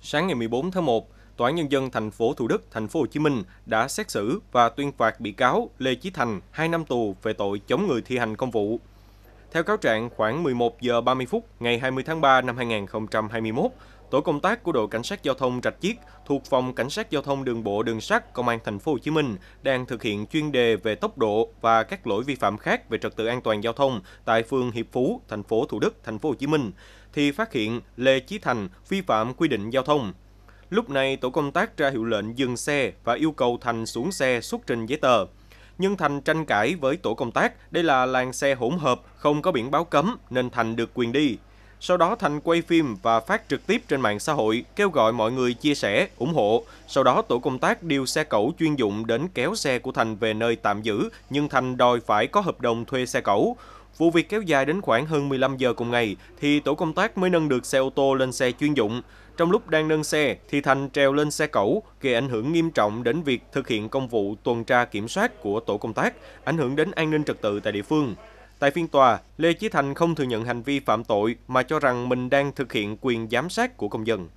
Sáng ngày 14 tháng 1, Tòa án nhân dân thành phố Thủ Đức, thành phố Hồ Chí Minh đã xét xử và tuyên phạt bị cáo Lê Chí Thành 2 năm tù về tội chống người thi hành công vụ. Theo cáo trạng, khoảng 11 giờ 30 phút ngày 20 tháng 3 năm 2021, tổ công tác của đội cảnh sát giao thông Rạch Chiếc thuộc phòng cảnh sát giao thông đường bộ đường sắt công an thành phố Hồ Chí Minh đang thực hiện chuyên đề về tốc độ và các lỗi vi phạm khác về trật tự an toàn giao thông tại phường Hiệp Phú, thành phố Thủ Đức, thành phố Hồ Chí Minh thì phát hiện Lê Chí Thành vi phạm quy định giao thông. Lúc này tổ công tác ra hiệu lệnh dừng xe và yêu cầu Thành xuống xe xuất trình giấy tờ nhưng Thành tranh cãi với tổ công tác, đây là làng xe hỗn hợp, không có biển báo cấm nên Thành được quyền đi. Sau đó Thành quay phim và phát trực tiếp trên mạng xã hội, kêu gọi mọi người chia sẻ, ủng hộ. Sau đó tổ công tác điều xe cẩu chuyên dụng đến kéo xe của Thành về nơi tạm giữ, nhưng Thành đòi phải có hợp đồng thuê xe cẩu. Vụ việc kéo dài đến khoảng hơn 15 giờ cùng ngày thì tổ công tác mới nâng được xe ô tô lên xe chuyên dụng. Trong lúc đang nâng xe thì Thành treo lên xe cẩu gây ảnh hưởng nghiêm trọng đến việc thực hiện công vụ tuần tra kiểm soát của tổ công tác, ảnh hưởng đến an ninh trật tự tại địa phương. Tại phiên tòa, Lê Chí Thành không thừa nhận hành vi phạm tội mà cho rằng mình đang thực hiện quyền giám sát của công dân.